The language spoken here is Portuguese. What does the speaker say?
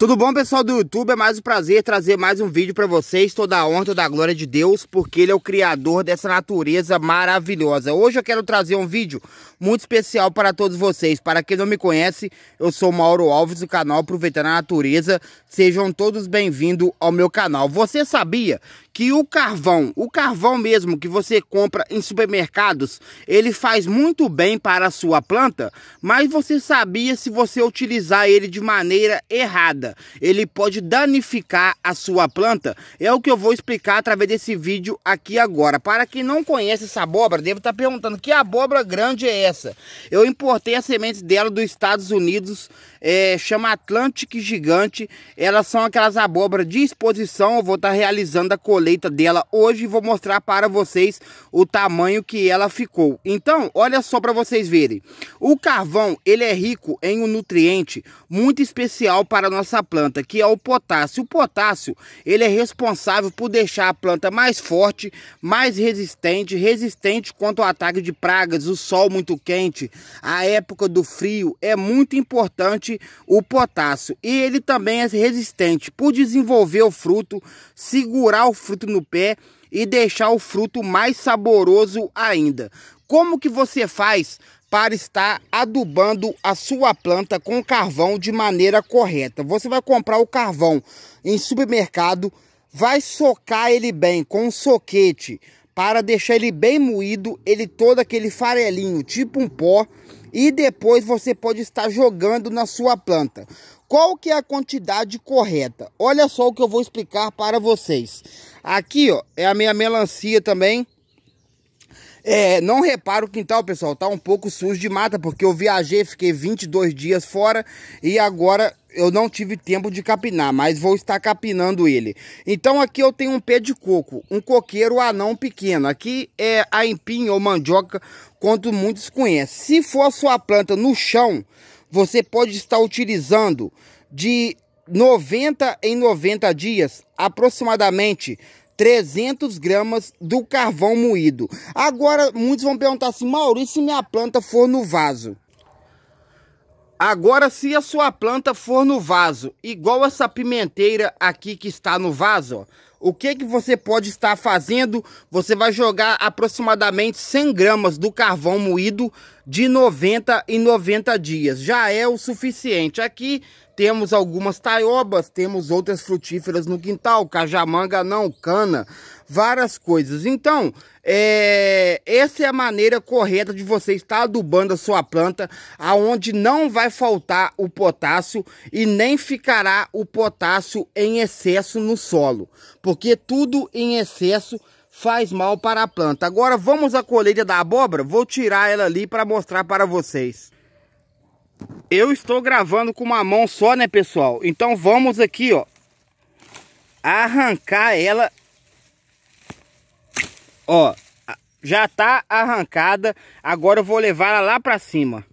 Tudo bom, pessoal do YouTube? É mais um prazer trazer mais um vídeo para vocês, toda a honra, toda a glória de Deus, porque Ele é o Criador dessa natureza maravilhosa. Hoje eu quero trazer um vídeo muito especial para todos vocês. Para quem não me conhece, eu sou Mauro Alves do canal Aproveitando a Natureza. Sejam todos bem-vindos ao meu canal. Você sabia que o carvão, o carvão mesmo que você compra em supermercados, ele faz muito bem para a sua planta, mas você sabia se você utilizar ele de maneira errada, ele pode danificar a sua planta? É o que eu vou explicar através desse vídeo aqui agora. Para quem não conhece essa abóbora, deve estar perguntando que abóbora grande é essa? essa. Eu importei a semente dela dos Estados Unidos, é, chama Atlantic Gigante. Elas são aquelas abóboras de exposição. Eu vou estar tá realizando a colheita dela hoje e vou mostrar para vocês o tamanho que ela ficou. Então, olha só para vocês verem. O carvão, ele é rico em um nutriente muito especial para a nossa planta, que é o potássio. O potássio, ele é responsável por deixar a planta mais forte, mais resistente, resistente contra o ataque de pragas, o sol muito quente, a época do frio, é muito importante o potássio. E ele também é resistente por desenvolver o fruto, segurar o fruto no pé e deixar o fruto mais saboroso ainda. Como que você faz para estar adubando a sua planta com carvão de maneira correta? Você vai comprar o carvão em supermercado, vai socar ele bem com um soquete para deixar ele bem moído, ele todo aquele farelinho, tipo um pó, e depois você pode estar jogando na sua planta. Qual que é a quantidade correta? Olha só o que eu vou explicar para vocês. Aqui, ó, é a minha melancia também, é, não reparo o quintal, pessoal, tá um pouco sujo de mata, porque eu viajei, fiquei 22 dias fora e agora eu não tive tempo de capinar, mas vou estar capinando ele. Então aqui eu tenho um pé de coco, um coqueiro anão pequeno. Aqui é a empinha ou mandioca, quanto muitos conhecem. Se for sua planta no chão, você pode estar utilizando de 90 em 90 dias, aproximadamente 300 gramas do carvão moído. Agora, muitos vão perguntar assim, Maurício, se minha planta for no vaso? Agora, se a sua planta for no vaso, igual essa pimenteira aqui que está no vaso, ó, o que, que você pode estar fazendo? Você vai jogar aproximadamente 100 gramas do carvão moído de 90 em 90 dias. Já é o suficiente. Aqui temos algumas taiobas, temos outras frutíferas no quintal, cajamanga não, cana, várias coisas. Então, é, essa é a maneira correta de você estar adubando a sua planta, aonde não vai faltar o potássio e nem ficará o potássio em excesso no solo. Porque porque tudo em excesso faz mal para a planta. Agora vamos à colheita da abóbora, vou tirar ela ali para mostrar para vocês. Eu estou gravando com uma mão só, né, pessoal? Então vamos aqui, ó, arrancar ela. Ó, já tá arrancada. Agora eu vou levar ela lá para cima.